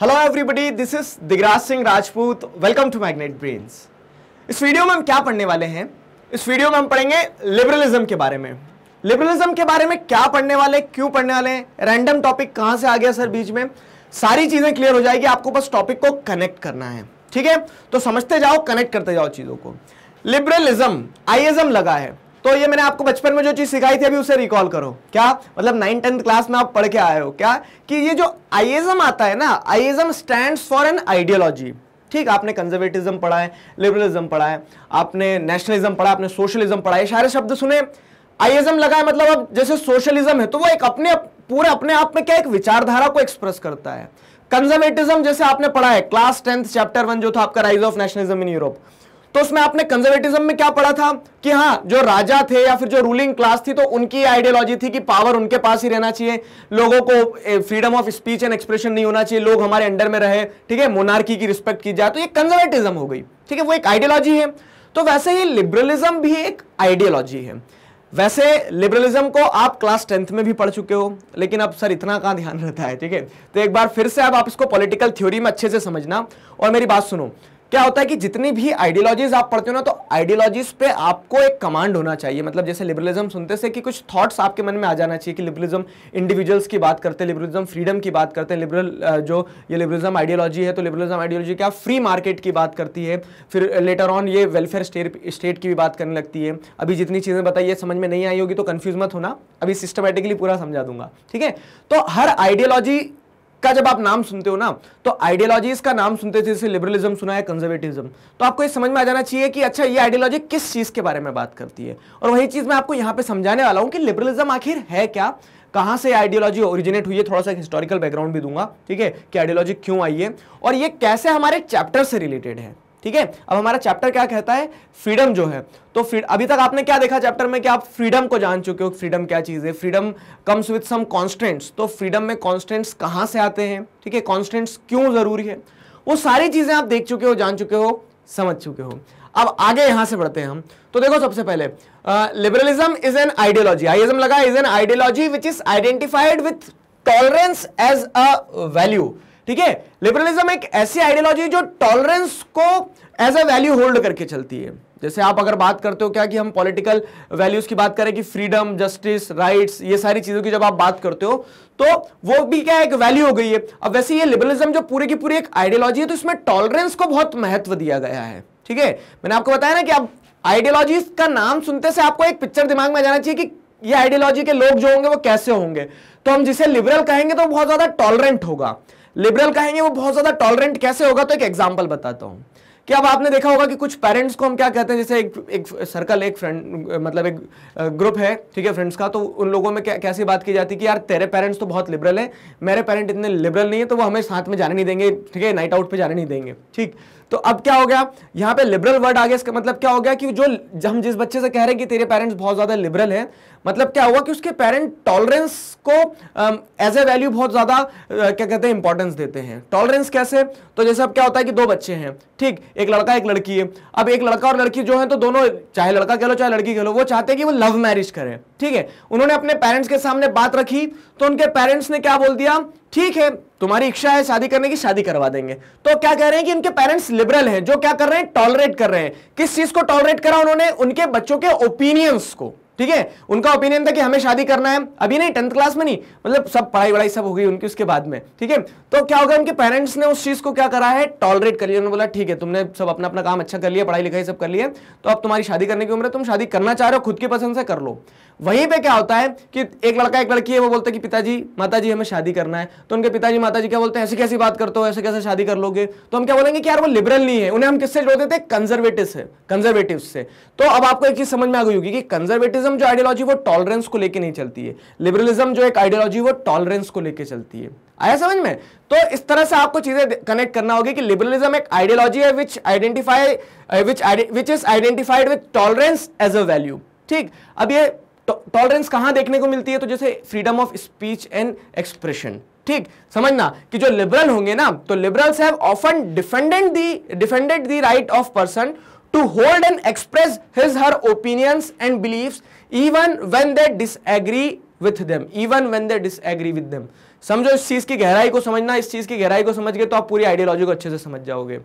hello everybody this is Digraj Singh Rajput welcome to magnet brains इस video में हम क्या पढ़ने वाले हैं इस वीडियो में हम पढ़ेंगे लिबरलिज्म के बारे में लिबरलिज्म के बारे में क्या पढ़ने वाले क्यों पढ़ने वाले हैं रैंडम टॉपिक कहाँ से आ गया सर बीच में सारी चीज़ें क्लियर हो जाएगी आपको बस टॉपिक को कनेक्ट करना है ठीक है तो समझते जाओ कनेक्ट करते जाओ चीज़ों को लिबरलिज्म आईएजम लगा है तो ये मैंने आपको बचपन में जो चीज़ सिखाई थी अभी उसे रिकॉल करो क्या मतलब नाइन टेंथ क्लास में आप पढ़ के आए हो क्या कि ये जो आईएजम आता है ना ism stand for an ideology ठीक आपने कंजर्वेटिज्म पढ़ा है लिबरलिज्म पढ़ा है आपने नेशनलिज्म पढ़ा आपने सोशलिज्म पढ़ा है सारे शब्द सुने आईएजम लगा है मतलब अब जैसे सोशलिज्म है तो वो एक अपने पूरे अपने आप में क्या एक विचारधारा को एक्सप्रेस करता है कंजर्वेटिज्म जैसे आपने पढ़ा है क्लास टेंथ चैप्टर वन जो था आपका rise of nationalism in Europe तो उसमें आपने कंजर्वेटिज्म में क्या पढ़ा था कि हाँ जो राजा थे या फिर जो रूलिंग क्लास थी तो उनकी आइडियोलॉजी थी कि पावर उनके पास ही रहना चाहिए लोगों को freedom of speech and expression नहीं होना चाहिए लोग हमारे अंडर में रहे ठीक है मोनार्की की रिस्पेक्ट की जाए तो ये कंजर्वेटिज्म हो गई ठीक है वो एक आइडियोलॉजी है तो वैसे ही लिबरलिज्म भी एक आइडियोलॉजी है वैसे लिबरलिज्म को आप क्लास टेंथ में भी पढ़ चुके हो लेकिन अब सर इतना कहाँ ध्यान रहता है ठीक है तो एक बार फिर से अब आप इसको पॉलिटिकल थ्योरी में अच्छे से समझना और मेरी बात सुनो क्या होता है कि जितनी भी आइडियोलॉजीज आप पढ़ते हो ना तो आइडियोलॉजीज पे आपको एक कमांड होना चाहिए मतलब जैसे लिबरलिज्म सुनते से कि कुछ थॉट्स आपके मन में आ जाना चाहिए कि लिबरलिज्म इंडिविजुअल्स की बात करते हैं लिबरलिज्म फ्रीडम की बात करते हैं लिबरल जो ये लिबरलिज्म आइडियोलॉजी है तो लिबरलिज्म आइडियोलॉजी क्या फ्री मार्केट की बात करती है फिर लेटर ऑन ये वेलफेयर स्टेट की भी बात करने लगती है अभी जितनी चीज़ें बताइए समझ में नहीं आई होगी तो कन्फ्यूज मत होना अभी सिस्टमेटिकली पूरा समझा दूंगा ठीक है तो हर आइडियोलॉजी का जब आप नाम सुनते हो ना तो आइडियोलॉजीज का नाम सुनते थे जैसे लिबरलिज्म सुना है कंजर्वेटिज्म तो आपको ये समझ में आ जाना चाहिए कि अच्छा ये आइडियोलॉजी किस चीज़ के बारे में बात करती है और वही चीज़ मैं आपको यहाँ पे समझाने वाला हूँ कि लिबरलिज्म आखिर है क्या कहाँ से आइडियोलॉजी ओरिजिनेट हुई है थोड़ा सा हिस्टोरिकल बैकग्राउंड भी दूंगा ठीक है कि आइडियोलॉजी क्यों आई है और ये कैसे हमारे चैप्टर से रिलेटेड है ठीक है अब हमारा चैप्टर क्या कहता है फ्रीडम जो है तो अभी तक आपने क्या देखा चैप्टर में कि आप फ्रीडम को जान चुके हो फ्रीडम क्या चीज़ है freedom comes with some constraints तो फ्रीडम में कॉन्स्टेंट्स कहां से आते हैं ठीक है कॉन्स्टेंट्स क्यों ज़रूरी है वो सारी चीज़ें आप देख चुके हो जान चुके हो समझ चुके हो अब आगे यहां से बढ़ते हैं हम तो देखो सबसे पहले लिबरलिज्म इज एन आइडियोलॉजी आइडियम लगा is an ideology which is identified with tolerance as a value ठीक है लिबरलिज्म एक ऐसी आइडियोलॉजी जो टॉलरेंस को एज अ वैल्यू होल्ड करके चलती है जैसे आप अगर बात करते हो क्या कि हम पॉलिटिकल वैल्यूज की बात करें कि फ्रीडम जस्टिस राइट्स ये सारी चीजों की जब आप बात करते हो तो वो भी क्या एक वैल्यू हो गई है अब वैसे ये लिबरलिज्म जो पूरी की पूरी एक आइडियोलॉजी है तो इसमें टॉलरेंस को बहुत महत्व दिया गया है ठीक है मैंने आपको बताया ना कि आप आइडियोलॉजी का नाम सुनते से आपको एक पिक्चर दिमाग में जाना चाहिए कि ये आइडियोलॉजी के लोग जो होंगे वो कैसे होंगे तो हम जिसे लिबरल कहेंगे तो बहुत ज्यादा टॉलरेंट होगा लिबरल कहेंगे वो बहुत ज्यादा टॉलरेंट कैसे होगा तो एक एग्जाम्पल बताता हूँ कि अब आपने देखा होगा कि कुछ पेरेंट्स को हम क्या कहते हैं जैसे एक एक सर्कल एक फ्रेंड मतलब एक ग्रुप है ठीक है फ्रेंड्स का तो उन लोगों में क्या कैसी बात की जाती है कि यार तेरे पेरेंट्स तो बहुत लिबरल हैं मेरे पेरेंट इतने लिबरल नहीं है तो वो हमें साथ में जाने नहीं देंगे ठीक है नाइट आउट पर जाने नहीं देंगे ठीक तो अब क्या हो गया यहां पे लिबरल वर्ड आ गया इसका मतलब क्या हो गया कि जो हम जिस बच्चे से कह रहे हैं कि तेरे पेरेंट्स बहुत ज्यादा लिबरल हैं मतलब क्या हुआ कि उसके पेरेंट टॉलरेंस को एज ए वैल्यू बहुत ज्यादा क्या कहते हैं इंपॉर्टेंस देते हैं टॉलरेंस कैसे तो जैसे अब क्या होता है कि दो बच्चे हैं ठीक एक लड़का एक लड़की है अब एक लड़का और लड़की जो है तो दोनों चाहे लड़का कह लो चाहे लड़की कह लो वो चाहते हैं कि वो लव मैरिज करें ठीक है उन्होंने अपने पेरेंट्स के सामने बात रखी तो उनके पेरेंट्स ने क्या बोल दिया ठीक है तुम्हारी इच्छा है शादी करने की शादी करवा देंगे तो क्या कह रहे हैं कि इनके पेरेंट्स लिबरल हैं जो क्या कर रहे हैं टॉलरेट कर रहे हैं किस चीज को टॉलरेट करा उन्होंने उनके बच्चों के ओपिनियंस को ठीक है उनका ओपिनियन था कि हमें शादी करना है अभी नहीं टेंथ क्लास में नहीं मतलब सब पढ़ाई वढ़ाई सब हो गई उनकी उसके बाद में ठीक है तो क्या होगा उनके पेरेंट्स ने उस चीज को क्या करा है टॉलरेट कर लिया उन्होंने बोला ठीक है तुमने सब अपना अपना काम अच्छा कर लिया पढ़ाई लिखाई सब कर लिया तो अब तुम्हारी शादी करने की उम्र है तुम शादी करना चाह रहे हो खुद की पसंद से कर लो वहीं पर क्या होता है कि एक लड़का एक लड़की है वो बोलते कि पिताजी जी हमें शादी करना है तो उनके पिताजी जी क्या बोलते हैं ऐसी कैसी बात करते हो ऐसे कैसे शादी कर लोगे तो हम क्या बोलेंगे कि यार वो लिबरल नहीं है उन्हें हम किससे जोड़ते थे कंजर्वेटिव से कंजर्वेटिव से तो अब आपको एक चीज समझ में आ गई होगी कि कंजर्वेटिव लिबरलिज्म जो आइडियोलॉजी वो टॉलरेंस को लेके नहीं चलती है लिबरलिज्म जो एक आइडियोलॉजी वो टॉलरेंस को लेके चलती है आया समझ में तो इस तरह से आपको चीजें कनेक्ट करना होगी कि लिबरलिज्म एक आइडियोलॉजी है which identify which which is identified with tolerance as a value ठीक अब ये टॉलरेंस कहां देखने को मिलती है तो जैसे freedom of speech and expression ठीक समझना कि जो लिबरल होंगे ना तो liberals have often defended the defended the right of person to hold and express his her opinions and beliefs even when they disagree with them even when they disagree with them समझो इस चीज की गहराई को समझना इस चीज की गहराई को समझ गए तो आप पूरी आइडियोलॉजी को अच्छे से समझ जाओगे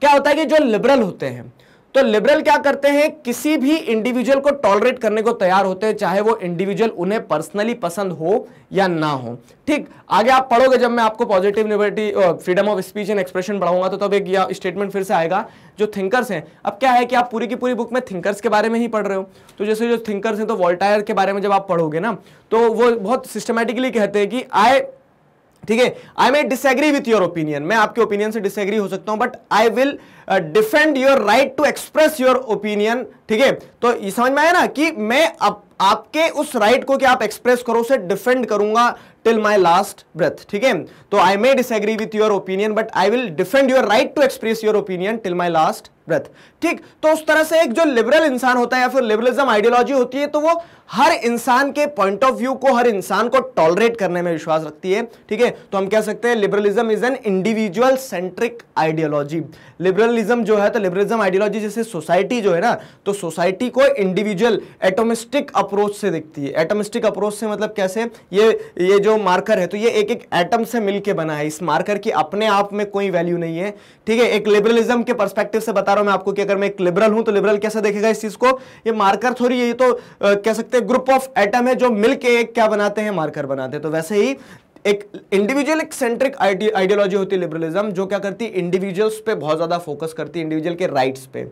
क्या होता है कि जो लिबरल होते हैं तो लिबरल क्या करते हैं किसी भी इंडिविजुअल को टॉलरेट करने को तैयार होते हैं चाहे वो इंडिविजुअल उन्हें पर्सनली पसंद हो या ना हो ठीक आगे आप पढ़ोगे जब मैं आपको positive liberty freedom of speech and expression पढ़ाऊंगा तो तब एक स्टेटमेंट फिर से आएगा जो थिंकर्स हैं अब क्या है कि आप पूरी की पूरी बुक में थिंकर्स के बारे में ही पढ़ रहे हो तो जैसे जो थिंकर्स हैं तो वॉल्टायर के बारे में जब आप पढ़ोगे ना तो वो बहुत सिस्टमेटिकली कहते हैं कि आई ठीक है I may disagree with your opinion मैं आपके ओपिनियन से डिसग्री हो सकता हूं but I will defend your right to express your opinion ठीक है तो ये समझ में आया ना कि मैं अब आपके उस राइट right को कि आप एक्सप्रेस करो उसे डिफेंड करूंगा टिल माई लास्ट ब्रेथ ठीक है तो I may disagree with your opinion but I will defend your right to express your opinion till my last breath ठीक तो उस तरह से एक जो लिबरल इंसान होता है या फिर लिबरलिज्म आइडियोलॉजी होती है तो वो हर इंसान के पॉइंट ऑफ व्यू को हर इंसान को टॉलरेट करने में विश्वास रखती है ठीक है तो हम कह सकते हैं liberalism is an individual centric ideology liberalism जो है तो लिबरलिज्म आइडियोलॉजी जैसे सोसाइटी जो है ना तो सोसाइटी को इंडिविजुअल एटोमिस्टिक अप्रोच से दिखती है एटोमिस्टिक अप्रोच से मतलब कैसे ये ये जो मार्कर है तो ये एक एक एटम से मिलकर बना है इस मार्कर की अपने आप में कोई वैल्यू नहीं है ठीक है एक लिबरलिज्म के परस्पेक्टिव से बता बता रहा हूं आपको कि अगर मैं एक लिबरल हूं तो लिबरल कैसे देखेगा इस चीज को ये मार्कर थोड़ी ये तो कह सकते हैं ग्रुप ऑफ एटम है जो मिलके एक क्या बनाते हैं मार्कर बनाते हैं तो वैसे ही एक इंडिविजुअल एक सेंट्रिक आइडियोलॉजी होती है लिबरलिज्म जो क्या करती है इंडिविजुअल्स पे बहुत ज़्यादा फोकस करती है इंडिविजुअल के राइट्स पे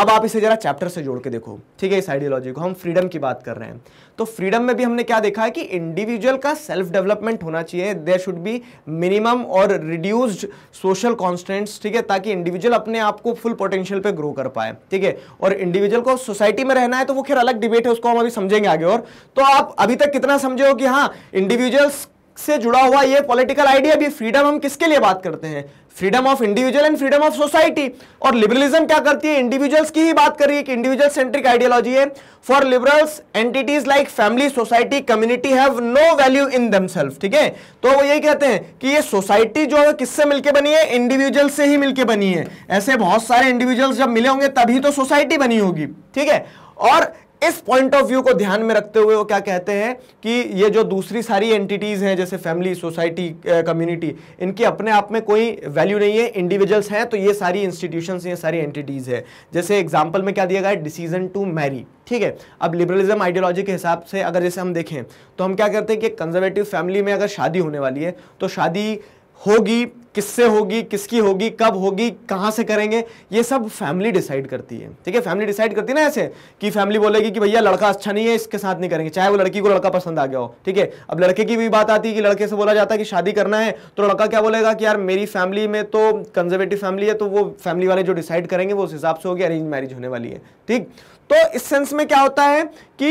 अब आप इसे जरा चैप्टर से जोड़ के देखो ठीक है इस आइडियोलॉजी को हम फ्रीडम की बात कर रहे हैं तो फ्रीडम में भी हमने क्या देखा है कि इंडिविजुअल का सेल्फ डेवलपमेंट होना चाहिए देर शुड बी मिनिमम और रिड्यूस्ड सोशल कॉन्स्टेंट्स ठीक है ताकि इंडिविजुअल अपने आप को फुल पोटेंशियल पे ग्रो कर पाए ठीक है और इंडिविजुअल को सोसाइटी में रहना है तो वो खेल अलग डिबेट है उसको हम अभी समझेंगे आगे और तो आप अभी तक कितना समझे हो कि हाँ इंडिविजुअल्स से जुड़ा हुआ ये पॉलिटिकल आइडिया भी फ्रीडम हम किसके लिए बात करते हैं freedom of individual and freedom of society और लिबरलिज्म क्या करती है इंडिविजुअल्स की ही बात कर रही है कि इंडिविजुअल सेंट्रिक आइडियोलॉजी है for liberals entities like family society community have no value in themselves ठीक है तो वो यही कहते हैं कि ये सोसाइटी जो है किससे मिलकर बनी है इंडिविजुअल से ही मिलकर बनी है ऐसे बहुत सारे इंडिविजुअल्स जब मिले होंगे तभी तो सोसाइटी बनी होगी ठीक है और इस पॉइंट ऑफ व्यू को ध्यान में रखते हुए वो क्या कहते हैं कि ये जो दूसरी सारी एंटिटीज़ हैं जैसे फैमिली सोसाइटी कम्युनिटी इनके अपने आप में कोई वैल्यू नहीं है इंडिविजुअल्स हैं तो ये सारी इंस्टीट्यूशंस ये सारी एंटिटीज़ है जैसे एग्जाम्पल में क्या दिया गया है डिसीजन टू मैरी ठीक है अब लिबरलिज्म आइडियोलॉजी के हिसाब से अगर जैसे हम देखें तो हम क्या करते हैं कि कंजर्वेटिव फैमिली में अगर शादी होने वाली है तो शादी होगी किससे होगी किसकी होगी कब होगी कहाँ से करेंगे ये सब फैमिली डिसाइड करती है ठीक है फैमिली डिसाइड करती है ना ऐसे कि फैमिली बोलेगी कि भैया लड़का अच्छा नहीं है इसके साथ नहीं करेंगे चाहे वो लड़की को लड़का पसंद आ गया हो ठीक है अब लड़के की भी बात आती है कि लड़के से बोला जाता है कि शादी करना है तो लड़का क्या बोलेगा कि यार मेरी फैमिली में तो कंजर्वेटिव फैमिली है तो वो फैमिली वाले जो डिसाइड करेंगे वो उस हिसाब से होगी अरेंज मैरिज होने वाली है ठीक तो इस सेंस में क्या होता है कि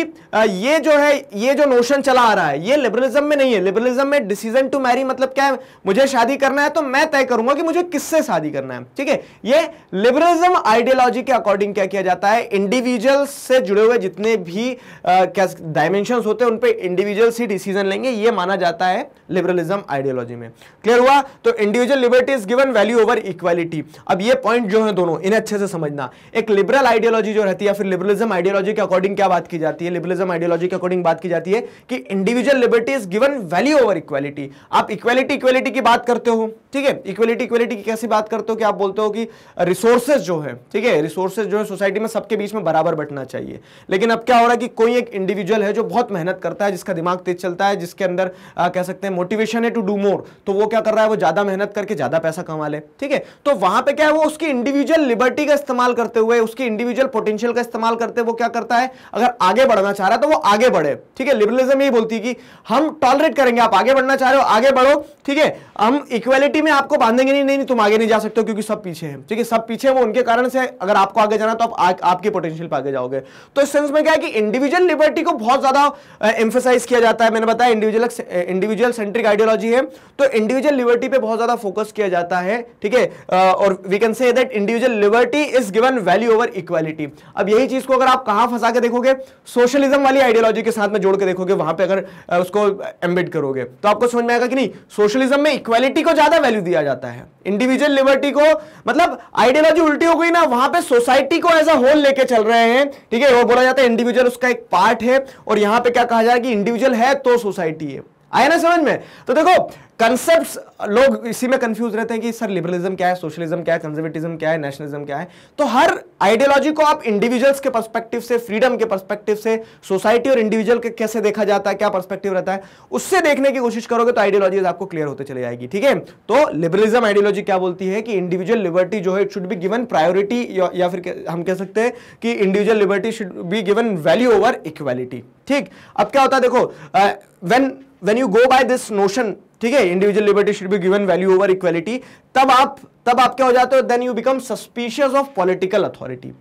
ये जो है ये जो नोशन चला आ रहा है ये लिबरलिज्म में नहीं है लिबरलिज्म में डिसीजन टू मैरी मतलब क्या है मुझे शादी करना है तो मैं तय करूंगा कि मुझे किससे शादी करना है ठीक है ये लिबरलिज्म आइडियोलॉजी के अकॉर्डिंग क्या किया जाता है इंडिविजुअल से जुड़े हुए जितने भी क्या डायमेंशन होते हैं उन पर इंडिविजुअल्स ही डिसीजन लेंगे ये माना जाता है लिबरलिज्म आइडियोलॉजी में क्लियर हुआ तो individual liberty is given value over equality अब ये पॉइंट जो है दोनों इन्हें अच्छे से समझना एक लिबरल आइडियोलॉजी जो रहती है फिर लिबरलिज्म आइडियोलॉजी के अकॉर्डिंग क्या बात की जाती है लिबरलिज्म आइडियोलॉजी के अकॉर्डिंग बात की जाती है कि individual liberty is given value over equality आप इक्वालिटी इक्वालिटी की बात करते हो ठीक है इक्वालिटी इक्वालिटी की कैसी बात करते हो कि आप बोलते हो कि रिसोर्सेज जो है ठीक है रिसोर्सेज जो है सोसाइटी में सबके बीच में बराबर बटना चाहिए लेकिन अब क्या हो रहा है कि कोई एक इंडिविजुअल है जो बहुत मेहनत करता है जिसका दिमाग तेज चलता है जिसके अंदर आ, कह सकते हैं मोटिवेशन है टू डू मोर तो वो क्या कर रहा है वो ज्यादा मेहनत करके ज्यादा पैसा कमा ले ठीक है तो वहां पे क्या है वो उसकी इंडिविजुअल लिबर्टी का इस्तेमाल करते हुए उसकी इंडिविजुअल पोटेंशियल का इस्तेमाल करते हुए वो क्या करता है अगर आगे बढ़ना चाह रहा है तो वो आगे बढ़े ठीक है लिबरलिज्म यही बोलती है कि हम टॉलरेट करेंगे आप आगे बढ़ना चाह रहे हो आगे बढ़ो ठीक है हम इक्वेलिटी में आपको बांधेंगे नहीं नहीं तुम आगे नहीं जा सकते क्योंकि सब पीछे हैं ठीक है सब पीछे वो उनके कारण से अगर आपको आगे जाना तो आप आ, आपके पोटेंशियल पर आगे जाओगे तो इस सेंस में क्या है कि इंडिविजुअल लिबर्टी को बहुत ज्यादा एम्फोसाइज किया जाता है मैंने बताया इंडिविजुअल इंडिविजुअल सेंट्रिक आइडियोलॉजी है तो इंडिविजुअल लिबर्टी पे बहुत ज्यादा फोकस किया जाता है ठीक है और we can say that individual liberty is given value over equality अब यही चीज को अगर आप कहां फंसा के देखोगे सोशलिज्म वाली आइडियोलॉजी के साथ में जोड़ के देखोगे वहां पर अगर उसको एम्बेड करोगे तो आपको समझ में आएगा कि नहीं सोशलिज्म में इक्वालिटी को ज्यादा वैल्यू दिया जाता है इंडिविजुअल लिबर्टी को मतलब आइडियोलॉजी उल्टी हो गई ना वहां पे सोसाइटी को एज अ होल लेके चल रहे हैं ठीक है वो बोला जाता है इंडिविजुअल उसका एक पार्ट है और यहां पे क्या कहा जाए कि इंडिविजुअल है तो सोसाइटी है आया ना समझ में तो देखो कंसेप्ट लोग इसी में कंफ्यूज रहते हैं कि सर लिबरलिज्म क्या है सोशलिज्म क्या है कंजर्वेटिज्म क्या है नेशनलिज्म क्या है तो हर आइडियोलॉजी को आप इंडिविजुअल्स के पर्सपेक्टिव से फ्रीडम के पर्सपेक्टिव से सोसाइटी और इंडिविजुअल के कैसे देखा जाता है क्या पर्सपेक्टिव रहता है उससे देखने की कोशिश करोगे तो आइडियोलॉजी आपको क्लियर होते चले जाएगी ठीक है तो लिबरलिज्म आइडियोलॉजी क्या बोलती है कि इंडिविजुअल लिबर्टी जो है it should be given priority या फिर हम कह सकते हैं कि individual liberty should be given value over equality ठीक अब क्या होता है देखो when when you go by this notion ठीक है individual liberty should be given value over equality तब आप तब आप क्या हो जाते हो then you become suspicious of political authority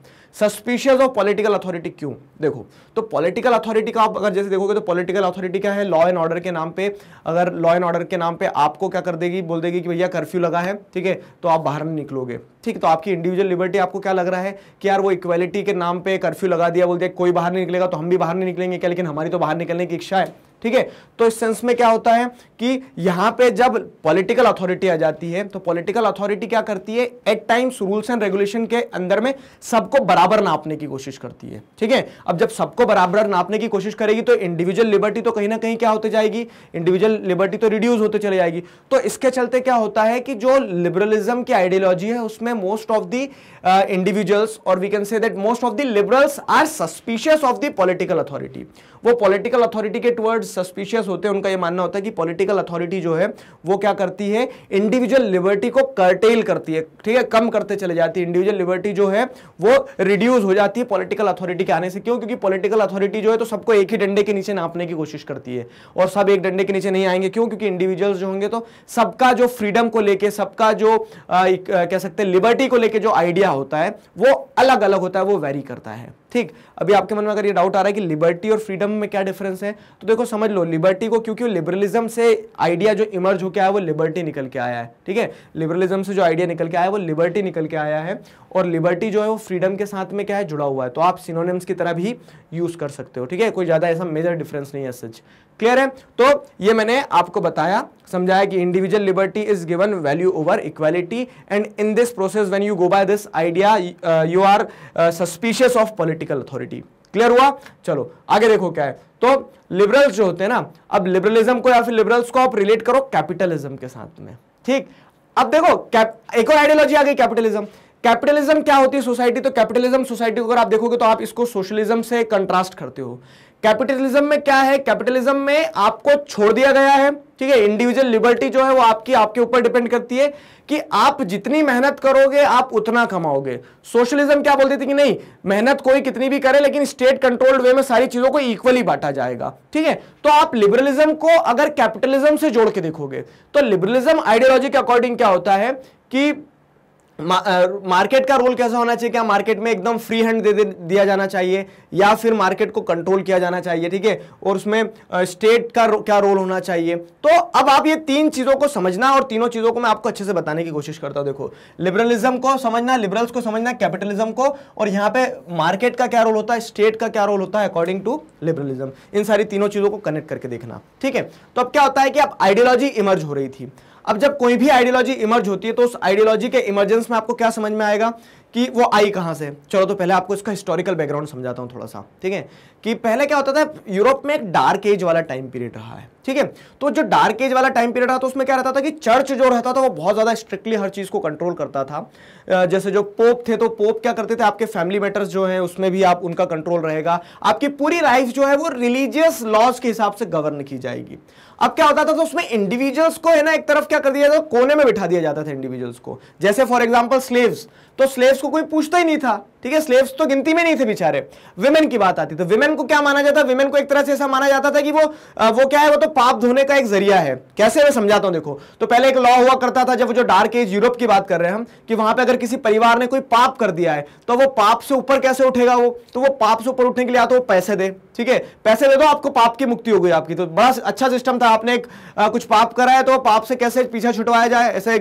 suspicious of political authority क्यों देखो तो पॉलिटिकल अथॉरिटी का आप अगर जैसे देखोगे तो पॉलिटिकल अथॉरिटी क्या है लॉ एंड ऑर्डर के नाम पे अगर लॉ एंड ऑर्डर के नाम पे आपको क्या कर देगी बोल देगी कि भैया कर्फ्यू लगा है ठीक है तो आप बाहर नहीं निकलोगे ठीक तो आपकी इंडिविजुअल लिबर्टी आपको क्या लग रहा है कि यार वो इक्वालिटी के नाम पर कर्फ्यू लगा दिया बोल दिया कोई बाहर नहीं निकलेगा तो हम भी बाहर नहीं निकलेंगे क्या लेकिन हमारी तो बाहर निकलने की इच्छा है ठीक है तो इस सेंस में क्या होता है कि यहां पे जब पॉलिटिकल अथॉरिटी आ जाती है तो पॉलिटिकल अथॉरिटी क्या करती है at times rules and regulation के अंदर में सबको बराबर नापने की कोशिश करती है ठीक है अब जब सबको बराबर नापने की कोशिश करेगी तो इंडिविजुअल लिबर्टी तो कहीं ना कहीं क्या होते जाएगी इंडिविजुअल लिबर्टी तो रिड्यूस होते चले जाएगी तो इसके चलते क्या होता है कि जो लिबरलिज्म की आइडियोलॉजी है उसमें मोस्ट ऑफ दी इंडिविजुअल्स और we can say that most of the liberals are suspicious of the political authority वो पॉलिटिकल अथॉरिटी के टुवर्ड्स सस्पिशियस होते हैं उनका ये मानना होता है कि पॉलिटिकल अथॉरिटी जो है वो क्या करती है इंडिविजुअल लिबर्टी को करटेल करती है ठीक है कम करते चले जाती है इंडिविजुअल लिबर्टी जो है वो रिड्यूस हो जाती है पॉलिटिकल अथॉरिटी के आने से क्यों क्योंकि पॉलिटिकल अथॉरिटी जो है तो सबको एक ही डंडे के नीचे नापने की कोशिश करती है और सब एक डंडे के नीचे नहीं आएंगे क्यों क्योंकि इंडिविजुअल्स जो होंगे तो सबका जो फ्रीडम को लेकर सबका जो कह सकते हैं लिबर्टी को लेकर जो आइडिया होता है वो अलग अलग होता है वो वेरी करता है ठीक अभी आपके मन में अगर ये डाउट आ रहा है कि लिबर्टी और फ्रीडम में क्या डिफरेंस है तो देखो समझ लो लिबर्टी को क्योंकि लिबरलिज्म से आइडिया जो इमर्ज होकर आया वो लिबर्टी निकल के आया है ठीक है लिबरलिज्म से जो आइडिया निकल के आया वो लिबर्टी निकल के आया है और लिबर्टी जो है वो फ्रीडम के साथ में क्या है जुड़ा हुआ है तो आप सिनोनिम्स की तरह भी यूज़ कर सकते हो ठीक है कोई ज़्यादा ऐसा मेजर डिफरेंस नहीं है सच क्लियर है तो ये मैंने आपको बताया समझाया कि individual liberty is given value over equality and in this process when you go by this idea you are suspicious of political authority clear हुआ चलो आगे देखो क्या है तो लिबरल्स जो होते हैं ना अब लिबरलिज्म को या फिर लिबरल्स को आप रिलेट करो कैपिटलिज्म के साथ में ठीक अब देखो एक और आइडियोलॉजी आ गई कैपिटलिज्म कैपिटलिज्म क्या होती है सोसाइटी तो कैपिटलिज्म सोसाइटी को अगर आप देखोगे तो आप इसको सोशलिज्म से कंट्रास्ट करते हो कैपिटलिज्म में क्या है कैपिटलिज्म में आपको छोड़ दिया गया है ठीक है इंडिविजुअल लिबर्टी जो है वो आपकी आपके ऊपर डिपेंड करती है कि आप जितनी मेहनत करोगे आप उतना कमाओगे सोशलिज्म क्या बोलते थे कि नहीं मेहनत कोई कितनी भी करे लेकिन स्टेट कंट्रोल्ड वे में सारी चीजों को इक्वली बांटा जाएगा ठीक है तो आप लिबरलिज्म को अगर कैपिटलिज्म से जोड़ के देखोगे तो लिबरलिज्म आइडियोलॉजी के अकॉर्डिंग क्या होता है कि मा, मार्केट का रोल कैसा होना चाहिए क्या मार्केट में एकदम फ्री हैंड दे, दे दिया जाना चाहिए या फिर मार्केट को कंट्रोल किया जाना चाहिए ठीक है और उसमें स्टेट का रो, क्या रोल होना चाहिए तो अब आप ये तीन चीज़ों को समझना और तीनों चीज़ों को मैं आपको अच्छे से बताने की कोशिश करता हूं देखो लिबरलिज्म को समझना लिबरल्स को समझना कैपिटलिज्म को और यहाँ पे मार्केट का क्या रोल होता है स्टेट का क्या रोल होता है अकॉर्डिंग टू लिबरलिज्म इन सारी तीनों चीज़ों को कनेक्ट करके देखना ठीक है तो अब क्या होता है कि अब आइडियोलॉजी इमर्ज हो रही थी अब जब कोई भी आइडियोलॉजी इमर्ज होती है तो उस आइडियोलॉजी के इमर्जेंस में आपको क्या समझ में आएगा कि वो आई कहाँ से चलो तो पहले आपको इसका हिस्टोरिकल बैकग्राउंड समझाता हूँ थोड़ा सा ठीक है कि पहले क्या होता था यूरोप में एक डार्क एज वाला टाइम पीरियड रहा है ठीक है तो जो डार्क एज वाला टाइम पीरियड रहा था तो उसमें क्या रहता था कि चर्च जो रहता था वो बहुत ज़्यादा स्ट्रिक्टली हर चीज़ को कंट्रोल करता था जैसे जो पोप थे तो पोप क्या करते थे आपके फैमिली मैटर्स जो हैं उसमें भी आप उनका कंट्रोल रहेगा आपकी पूरी लाइफ जो है वो रिलीजियस लॉज के हिसाब से गवर्न की जाएगी अब क्या होता था तो उसमें इंडिविजुअल्स को है ना एक तरफ क्या कर दिया जाता कोने में बिठा दिया जाता था इंडिविजुअल्स को जैसे फॉर एग्जाम्पल स्लेव्स तो स्लेव्स को कोई पूछता ही नहीं था ठीक है स्लेव्स तो गिनती में नहीं थे बेचारे विमेन की बात आती तो विमेन को क्या माना जाता विमेन को एक तरह से ऐसा माना जाता था कि वो वो क्या है वो तो पाप धोने का एक जरिया है कैसे मैं समझाता हूं देखो तो पहले एक लॉ हुआ करता था जब जो डार्क एज यूरोप की बात कर रहे हैं हम कि वहां पर अगर किसी परिवार ने कोई पाप कर दिया है तो वो पाप से ऊपर कैसे उठेगा वो तो वो पाप से ऊपर उठने के लिए आता तो वो पैसे दे ठीक है पैसे दे दो तो आपको पाप की मुक्ति हो गई आपकी तो बड़ा अच्छा सिस्टम था आपने एक आ, कुछ पाप करा है तो पाप से कैसे पीछा छुटवाया जाए ऐसे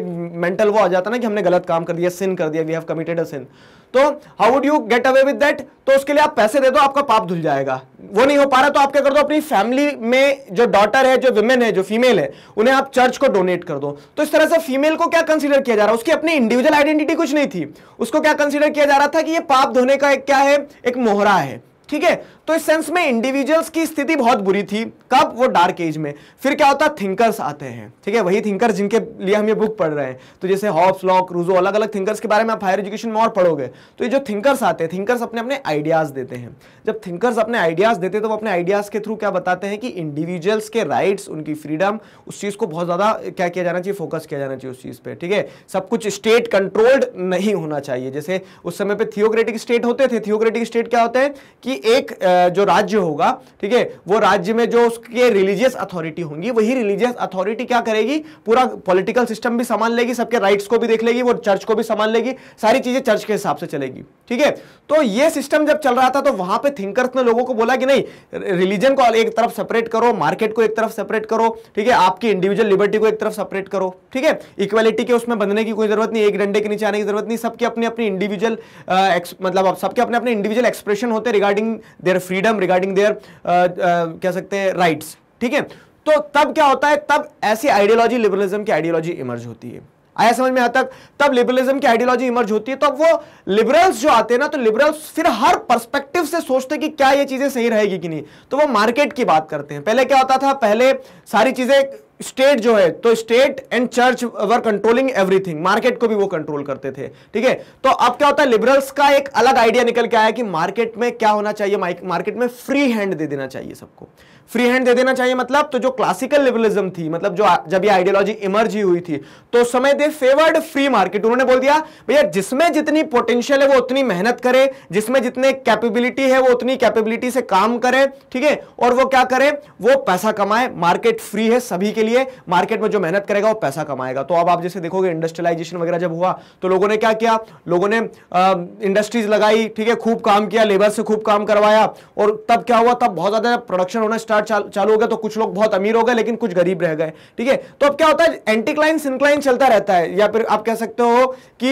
मेंटल वो आ जाता ना कि हमने गलत काम कर दिया सिन कर दिया we have committed a sin तो how would you get away with that तो उसके लिए आप पैसे दे दो आपका पाप धुल जाएगा वो नहीं हो पा रहा तो आप क्या कर दो अपनी फैमिली में जो डॉटर है जो विमेन है जो फीमेल है उन्हें आप चर्च को डोनेट कर दो तो इस तरह से फीमेल को क्या कंसिडर किया जा रहा है उसकी अपनी इंडिविजुअल आइडेंटिटी कुछ नहीं थी उसको क्या कंसिडर किया जा रहा था कि ये पाप धोने का एक क्या है एक मोहरा है ठीक है तो इस सेंस में इंडिविजुअल्स की स्थिति बहुत बुरी थी कब वो डार्क एज में फिर क्या होता है थिंकर्स आते हैं ठीक है वही थिंकर्स जिनके लिए हम ये बुक पढ़ रहे हैं तो जैसे हॉब्स लॉक रूजो अलग अलग थिंकर्स के बारे में आप हायर एजुकेशन में और पढ़ोगे तो ये जो थिंकर्स आते हैं थिंकर्स अपने अपने आइडियाज देते हैं जब थिंकर्स अपने आइडियाज देते हैं तो वो अपने आइडियाज के थ्रू क्या बताते हैं कि इंडिविजुअल्स के राइट्स उनकी फ्रीडम उस चीज़ को बहुत ज़्यादा क्या किया जाना चाहिए फोकस किया जाना चाहिए उस चीज़ पर ठीक है सब कुछ स्टेट कंट्रोल्ड नहीं होना चाहिए जैसे उस समय पर थियोक्रेटिक स्टेट होते थे थियोक्रेटिक स्टेट क्या होते हैं कि एक जो राज्य होगा ठीक है वो राज्य में जो उसके रिलीजियस अथॉरिटी होंगी वही रिलीजियस अथॉरिटी क्या करेगी पूरा पॉलिटिकल सिस्टम भी संभाल लेगी सबके राइट्स को भी देख लेगी वो चर्च को भी संभाल लेगी सारी चीजें चर्च के हिसाब से चलेगी ठीक है तो ये सिस्टम जब चल रहा था तो वहां पर थिंकर्स ने लोगों को बोला कि नहीं रिलीजन को एक तरफ सेपरेट करो मार्केट को एक तरफ सेपरेट करो ठीक है आपकी इंडिविजुअल लिबर्टी को एक तरफ सेपरेट करो ठीक है इक्वेलिटी के उसमें बंधने की कोई जरूरत नहीं एक डंडे के नीचे आने की जरूरत नहीं सबके अपने अपने इंडिविजुअल मतलब सबके अपने अपने इंडिविजुअल एक्सप्रेशन होते regarding regarding their freedom regarding their कह सकते हैं राइट्स ठीक है तो तब क्या होता है तब ऐसी आइडियोलॉजी लिबरलिज्म की आइडियोलॉजी इमर्ज होती है आया समझ में आता तब लिबरलिज्म की आइडियोलॉजी इमर्ज होती है तो वो लिबरल्स जो आते हैं ना तो लिबरल्स फिर हर पर्सपेक्टिव से सोचते हैं कि क्या ये चीजें सही रहेगी कि नहीं तो वो मार्केट की बात करते हैं पहले क्या होता था पहले सारी चीजें स्टेट जो है तो state and church were controlling everything market को भी वो कंट्रोल करते थे ठीक है तो अब क्या होता है लिबरल्स का एक अलग आइडिया निकल के आया कि मार्केट में क्या होना चाहिए मार्केट में फ्री हैंड दे देना चाहिए सबको फ्री हैंड दे देना चाहिए मतलब तो जो क्लासिकल लिबरलिज्म थी मतलब जो जब ये आइडियोलॉजी इमर्ज हुई थी तो समय दे फेवर्ड फ्री मार्केट उन्होंने बोल दिया भैया जिसमें जितनी पोटेंशियल है वो उतनी मेहनत करे जिसमें जितने कैपेबिलिटी है वो उतनी कैपेबिलिटी से काम करे ठीक है और वो क्या करे वो पैसा कमाए मार्केट फ्री है सभी के लिए मार्केट में जो मेहनत करेगा वो पैसा कमाएगा तो अब आप जैसे देखोगे इंडस्ट्रियलाइजेशन वगैरह जब हुआ तो लोगों ने क्या किया लोगों ने इंडस्ट्रीज लगाई ठीक है खूब काम किया लेबर से खूब काम करवाया और तब क्या हुआ तब बहुत ज्यादा प्रोडक्शन होना स्टार्ट स्टार्ट चालू हो गया तो कुछ लोग बहुत अमीर हो गए लेकिन कुछ गरीब रह गए ठीक है तो अब क्या होता है एंटीक्लाइन सिंक्लाइन चलता रहता है या फिर आप कह सकते हो कि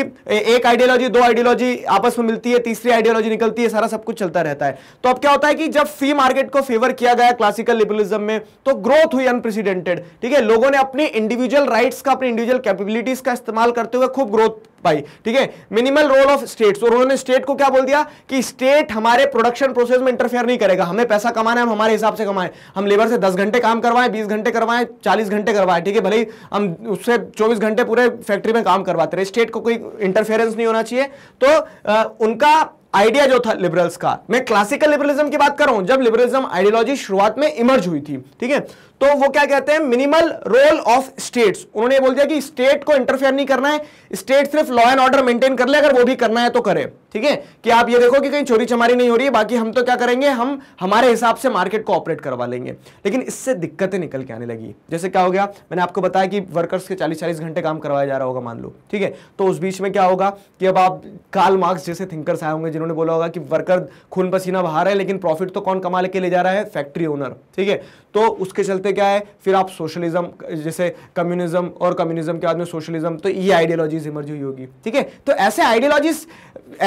एक आइडियोलॉजी दो आइडियोलॉजी आपस में मिलती है तीसरी आइडियोलॉजी निकलती है सारा सब कुछ चलता रहता है तो अब क्या होता है कि जब फ्री मार्केट को फेवर किया गया क्लासिकल लिबरलिज्म में तो ग्रोथ हुई अनप्रेसिडेंटेड ठीक है लोगों ने अपने इंडिविजुअल राइट्स का अपनी इंडिविजुअल कैपेबिलिटीज का इस्तेमाल करते हुए खूब ग्रोथ बाई ठीक है मिनिमल रोल ऑफ स्टेट और उन्होंने स्टेट को क्या बोल दिया कि स्टेट हमारे प्रोडक्शन प्रोसेस में इंटरफेयर नहीं करेगा हमें पैसा कमाना है हम हमारे हिसाब से कमाएं हम लेबर से 10 घंटे काम करवाएं 20 घंटे करवाएं 40 घंटे करवाएं ठीक है भले ही हम उससे 24 घंटे पूरे फैक्ट्री में काम करवाते रहे स्टेट को कोई इंटरफेरेंस नहीं होना चाहिए तो आ, उनका आइडिया जो था लिबरल्स का मैं क्लासिकल लिबरलिज्म की बात कर रहा हूं जब लिबरलिज्म आइडियोलॉजी शुरुआत में इमर्ज हुई थी ठीक है तो वो क्या कहते हैं मिनिमल रोल ऑफ स्टेट्स उन्होंने बोल दिया कि स्टेट को इंटरफेयर नहीं करना है स्टेट सिर्फ लॉ एंड ऑर्डर मेंटेन कर ले अगर वो भी करना है तो करे ठीक है कि आप ये देखो कि कहीं चोरी चमारी नहीं हो रही है बाकी हम तो क्या करेंगे हम हमारे हिसाब से मार्केट को ऑपरेट करवा लेंगे लेकिन इससे दिक्कतें निकल के आने लगी जैसे क्या हो गया मैंने आपको बताया कि वर्कर्स के चालीस चालीस घंटे काम करवाया जा रहा होगा मान लो ठीक है तो उस बीच में क्या होगा कि अब आप काल मार्क्स जैसे थिंकर्स आए होंगे जिन्होंने बोला होगा कि वर्कर खून पसीना बहा रहे है लेकिन प्रॉफिट तो कौन कमा लेके ले जा रहा है फैक्ट्री ओनर ठीक है तो उसके चलते क्या है फिर आप सोशलिज्म जैसे कम्युनिज्म और कम्युनिज्म के बाद में सोशलिज्म तो ये आइडियोलॉजीज इमर्ज हुई होगी ठीक है तो ऐसे आइडियोलॉजीज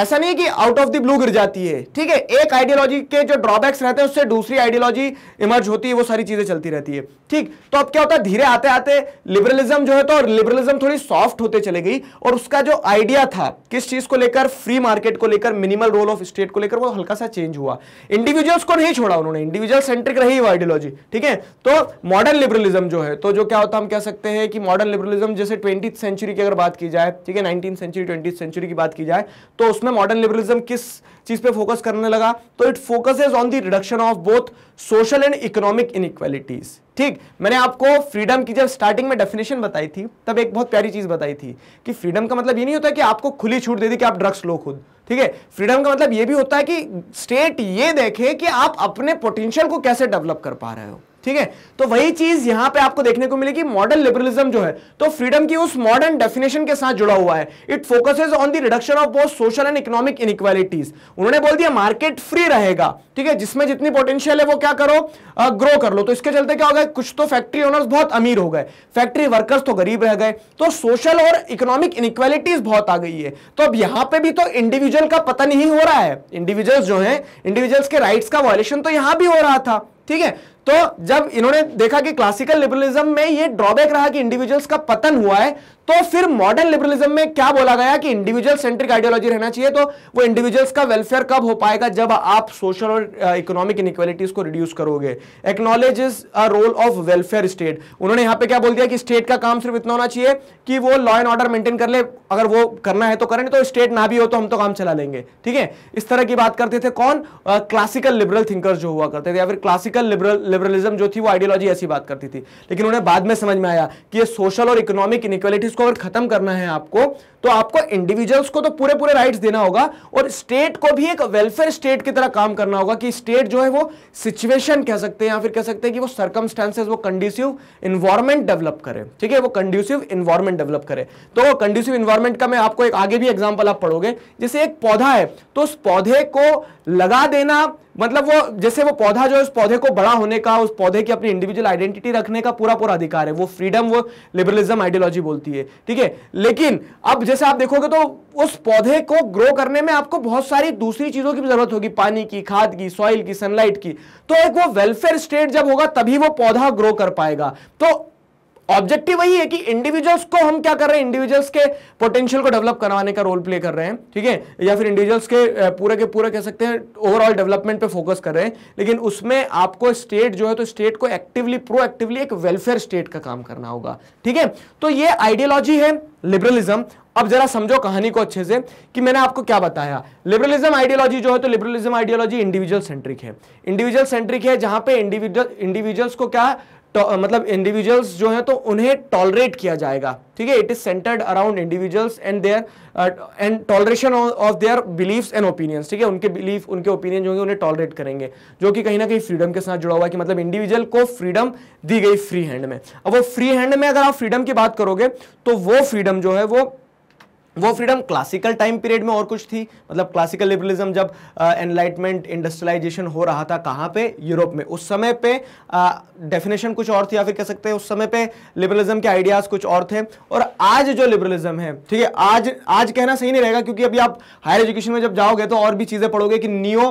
ऐसा नहीं है कि आउट ऑफ द ब्लू गिर जाती है ठीक है एक आइडियोलॉजी के जो ड्रॉबैक्स रहते हैं उससे दूसरी आइडियोलॉजी इमर्ज होती है वो सारी चीजें चलती रहती है ठीक तो अब क्या होता है धीरे आते आते लिबरलिज्म जो है तो लिबरलिज्म थोड़ी सॉफ्ट होते चले गई और उसका जो आइडिया था किस चीज को लेकर फ्री मार्केट को लेकर मिनिमल रोल ऑफ स्टेट को लेकर वो हल्का सा चेंज हुआ इंडिविजुअल्स को नहीं छोड़ा उन्होंने इंडिविजुअल सेंट्रिक रही वो आइडियोलॉजी ठीक है तो मॉडर्न लिबरलिज्म जो है तो जो क्या होता हम कह सकते हैं कि मॉडर्न लिबरलिज्म जैसे ट्वेंटी सेंचुरी की अगर बात की जाए ठीक है नाइनटीन सेंचुरी ट्वेंटी सेंचुरी की बात की जाए तो उसमें मॉडर्न लिबरलिज्म किस चीज पे फोकस करने लगा तो it focuses on the reduction of both social and economic inequalities ठीक मैंने आपको फ्रीडम की जब स्टार्टिंग में डेफिनेशन बताई थी तब एक बहुत प्यारी चीज बताई थी कि फ्रीडम का मतलब ये नहीं होता कि आपको खुली छूट दे दी कि आप ड्रग्स लो खुद ठीक है फ्रीडम का मतलब ये भी होता है कि स्टेट ये देखे कि आप अपने पोटेंशियल को कैसे डेवलप कर पा रहे हो ठीक है तो वही चीज यहां पे आपको देखने को मिलेगी मॉडर्न लिबरलिज्म जो है तो फ्रीडम की उस मॉडर्न डेफिनेशन के साथ जुड़ा हुआ है it focuses on the reduction of both social and economic inequalities उन्होंने बोल दिया मार्केट फ्री रहेगा ठीक है जिसमें जितनी पोटेंशियल है वो क्या करो आ, ग्रो कर लो तो इसके चलते क्या हो होगा कुछ तो फैक्ट्री ओनर्स बहुत अमीर हो गए फैक्ट्री वर्कर्स तो गरीब रह गए तो सोशल और इकोनॉमिक इनक्वालिटीज बहुत आ गई है तो अब यहां पर भी तो इंडिविजुअल का पता नहीं हो रहा है इंडिविजुअल्स जो है इंडिविजुअल्स के राइट्स का वॉयलेशन तो यहां भी हो रहा था ठीक है तो जब इन्होंने देखा कि क्लासिकल लिबरलिज्म में ये ड्रॉबैक रहा कि इंडिविजुअल्स का पतन हुआ है तो फिर मॉडर्न लिबरलिज्म में क्या बोला गया कि इंडिविजुअल सेंट्रिक आइडियोलॉजी रहना चाहिए तो वो इंडिविजुअल्स का वेलफेयर कब हो पाएगा जब आप सोशल और इकोनॉमिक uh, इनक्वालिटीज को रिड्यूस करोगे acknowledge is a role of welfare state उन्होंने यहां पे क्या बोल दिया कि स्टेट का काम सिर्फ इतना होना चाहिए कि वो लॉ एंड ऑर्डर मेंटेन कर ले अगर वो करना है तो करें तो स्टेट ना भी हो तो हम तो काम चला लेंगे ठीक है इस तरह की बात करते थे कौन क्लासिकल लिबरल थिंकर जो हुआ करते थे या फिर क्लासिकल लिबरल लिबरलिज्म जो थी वो आइडियोलॉजी ऐसी बात करती थी लेकिन उन्हें बाद में समझ में आया कि ये सोशल और इकोनॉमिक इनक्वालिटीज इसको अगर खत्म करना है आपको तो आपको इंडिविजुअल्स को तो पूरे पूरे राइट्स देना होगा और स्टेट को भी एक वेलफेयर स्टेट की तरह काम करना होगा कि स्टेट जो है वो सिचुएशन कह सकते हैं या फिर कह सकते हैं कि वो सर्कमस्टेंसेज वो कंड्यूसिव इन्वायरमेंट डेवलप करे ठीक है वो कंड्यूसिव इन्वायरमेंट डेवलप करे तो कंड्यूसिव इन्वायरमेंट का मैं आपको एक आगे भी एग्जाम्पल आप पढ़ोगे जैसे एक पौधा है तो उस पौधे को लगा देना मतलब वो जैसे वो पौधा जो है उस पौधे को बड़ा होने का उस पौधे की अपनी इंडिविजुअल आइडेंटिटी रखने का पूरा पूरा अधिकार है वो फ्रीडम वो लिबरलिज्म आइडियोलॉजी बोलती है ठीक है लेकिन अब जैसे आप देखोगे तो उस पौधे को ग्रो करने में आपको बहुत सारी दूसरी चीजों की जरूरत होगी पानी की खाद की सॉइल की सनलाइट की तो एक वो वेलफेयर स्टेट जब होगा तभी वो पौधा ग्रो कर पाएगा तो ऑब्जेक्टिव वही है कि इंडिविजुअल्स को हम क्या कर रहे हैं इंडिविजुअल्स के पोटेंशियल को डेवलप करवाने का रोल प्ले कर रहे हैं ठीक है या फिर इंडिविजुअल्स के पूरे के पूरे कह सकते हैं ओवरऑल डेवलपमेंट पे फोकस कर रहे हैं लेकिन उसमें आपको स्टेट जो है तो स्टेट को एक्टिवली प्रोएक्टिवली एक वेलफेयर स्टेट का काम करना होगा ठीक है तो ये आइडियोलॉजी है लिबरलिज्म अब जरा समझो कहानी को अच्छे से कि मैंने आपको क्या बताया लिबरलिज्म आइडियोलॉजी जो है तो लिबरलिज्म आइडियोलॉजी इंडिविजुअल सेंट्रिक है इंडिविजुअल सेंट्रिक है जहां पे इंडिविजुअल इंडिविजुअल्स को क्या तो, मतलब इंडिविजुअल्स जो हैं तो उन्हें टॉलरेट किया जाएगा ठीक है it is centred around individuals and their and toleration of their beliefs and opinions ठीक है उनके बिलीफ उनके ओपिनियन जो होंगे उन्हें टॉलरेट करेंगे जो कि कहीं ना कहीं फ्रीडम के साथ जुड़ा हुआ है कि मतलब इंडिविजुअल को फ्रीडम दी गई फ्री हैंड में अब वो फ्री हैंड में अगर आप फ्रीडम की बात करोगे तो वो फ्रीडम जो है वो वो फ्रीडम क्लासिकल टाइम पीरियड में और कुछ थी मतलब क्लासिकल लिबरलिज्म जब एनलाइटमेंट uh, इंडस्ट्रियलाइजेशन हो रहा था कहाँ पे यूरोप में उस समय पे डेफिनेशन uh, कुछ और थी या फिर कह सकते हैं उस समय पे लिबरलिज्म के आइडियाज़ कुछ और थे और आज जो लिबरलिज्म है ठीक है आज आज कहना सही नहीं रहेगा क्योंकि अभी आप हायर एजुकेशन में जब जाओगे तो और भी चीज़ें पढ़ोगे कि न्यू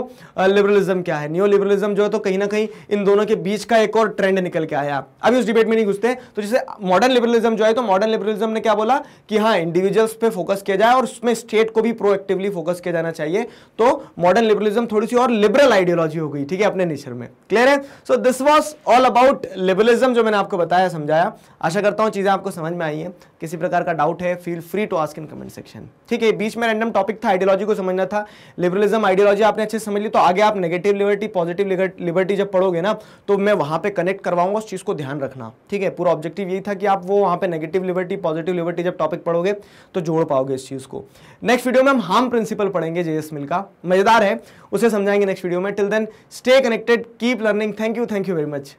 लिबरलिज्म uh, क्या है न्यू लिबरलिज्म जो है तो कहीं ना कहीं इन दोनों के बीच का एक और ट्रेंड निकल के आया अभी उस डिबेट में नहीं घुसते तो जैसे मॉडर्न लिबरलिज्म जो है तो मॉडर्न लिबरलिज्म ने क्या बोला कि हाँ इंडिविजुअल्स पर फोकस फोकस किया जाए और उसमें स्टेट को भी प्रोएक्टिवली फोकस किया जाना चाहिए तो मॉडर्न लिबरलिज्म थोड़ी सी और लिबरल आइडियोलॉजी हो गई ठीक है अपने नेचर में क्लियर है so this was all about liberalism जो मैंने आपको बताया समझाया आशा करता हूँ चीज़ें आपको समझ में आई हैं किसी प्रकार का डाउट है feel free to ask in comment section ठीक है बीच में रैंडम टॉपिक था आइडियोलॉजी को समझना था लिबरलिज्म आइडियोलॉजी आपने अच्छे समझ ली तो आगे आप नेगेटिव लिबर्टी पॉजिटिव लिबर्टी जब पढ़ोगे ना तो मैं वहां पे कनेक्ट करवाऊंगा उस चीज़ को ध्यान रखना ठीक है पूरा ऑब्जेक्टिव यही था कि आप वो वहां पे नेगेटिव लिबर्टी पॉजिटिव लिबर्टी जब टॉपिक पढ़ोगे तो जोड़ पाओगे पाओगे इस चीज़ को नेक्स्ट वीडियो में हम हार्म प्रिंसिपल पढ़ेंगे जे मिल का मज़ेदार है उसे समझाएंगे नेक्स्ट वीडियो में till then stay connected keep learning thank you thank you very much